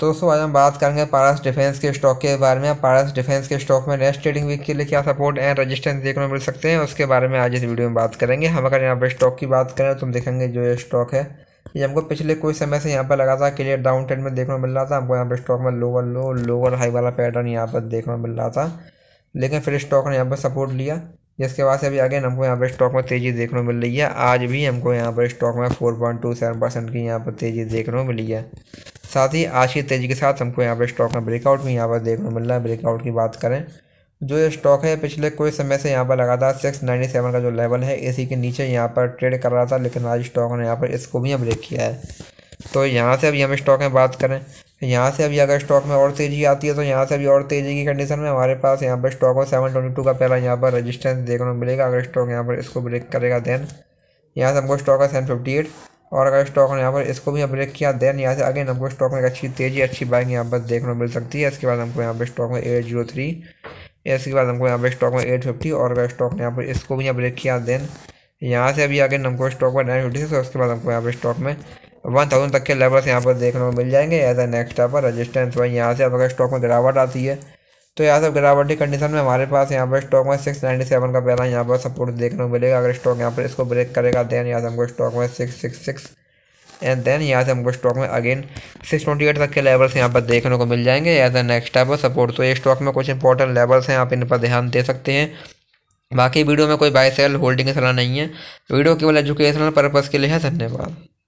तो दोस्तों आज हम बात करेंगे पारस डिफेंस के स्टॉक के बारे में पारस डिफेंस के स्टॉक में नेक्स्ट ट्रेडिंग वीक के लिए क्या सपोर्ट एंड रेजिस्टेंस देखने को मिल सकते हैं उसके बारे में आज इस वीडियो में बात करेंगे हम अगर यहाँ पर स्टॉक की बात करें तो हम देखेंगे जो ये स्टॉक है ये हमको पिछले कुछ समय से यहाँ पर लगा था क्लियर डाउन ट्रेंड में देखने को मिल रहा था हमको यहाँ पर स्टॉक में लोअर लो लोअर हाई वाला पैटर्न यहाँ पर देखने को मिल रहा था लेकिन फिर स्टॉक ने यहाँ पर सपोर्ट लिया जिसके बाद से अभी अगेन हमको यहाँ पर स्टॉक में तेज़ी देखने को मिल रही है आज भी हमको यहाँ पर स्टॉक में four point two seven percent की यहाँ पर तेज़ी देखने को मिली है साथ ही आज की तेज़ी के साथ हमको यहाँ पर स्टॉक में ब्रेकआउट भी यहाँ पर देखने को मिल रहा है ब्रेकआउट की बात करें जो ये स्टॉक है पिछले कुछ समय से यहाँ पर लगातार सिक्स नाइन्टी सेवन का जो लेवल है इसी के नीचे यहाँ पर ट्रेड कर रहा था लेकिन आज स्टॉक ने यहाँ पर इसको भी ब्रेक किया है तो यहाँ से अभी हम स्टॉक में बात करें यहाँ से अभी अगर स्टॉक में और तेज़ी आती है तो यहाँ से अभी और तेज़ी की कंडीशन में हमारे पास यहाँ पर स्टॉक है सेवन ट्वेंटी टू का पहला यहाँ पर रजिस्टेंस देखने को मिलेगा अगर स्टॉक यहाँ पर इसको ब्रेक करेगा देन यहाँ से हमको स्टॉक है सेवन फिफ्टी एट और अगर स्टॉक ने यहाँ पर इसको भी ब्रेक किया देन यहाँ से अगेन हमको स्टॉक में एक अच्छी तेज़ी अच्छी बाइक यहाँ पर देखने को मिल सकती है इसके बाद हमको यहाँ पर स्टॉक में एट जीरो थ्री इसके बाद हमको यहाँ पर स्टॉक में एट फिफ्टी और अगर स्टॉक ने यहाँ पर इसको भी यहाँ ब्रेक किया देन यहाँ से अभी अगेन हमको स्टॉक में नाइन फिफ्टी उसके बाद हमको यहाँ पर स्टॉक में वन थाउजेंड तक के लेवल्स यहाँ पर देखने को मिल जाएंगे एज ए नेक्स्ट यहाँ पर रजिस्टेंस वही यहाँ से अब अगर स्टॉक में गिरावट आती है तो यहाँ सब गिरावटी कंडीशन में हमारे पास यहाँ पर स्टॉक में सिक्स नाइन्टी सेवन का पहला यहाँ पर सपोर्ट देखने को मिलेगा अगर स्टॉक यहाँ पर इसको ब्रेक करेगा देन यहाँ से हमको स्टॉक में six six six and then यहाँ से हमको स्टॉक में अगेन सिक्स ट्वेंटी एट तक के लेवल्स यहाँ पर देखने को मिल जाएंगे as a next type of support तो ये स्टॉक में कुछ इंपॉर्टेंट लेवल्स हैं आप इन पर ध्यान दे सकते हैं बाकी वीडियो में कोई बाय सेल होल्डिंग सलाह नहीं है वीडियो केवल एजुकेशनल पर्पज़ के लिए है धन्यवाद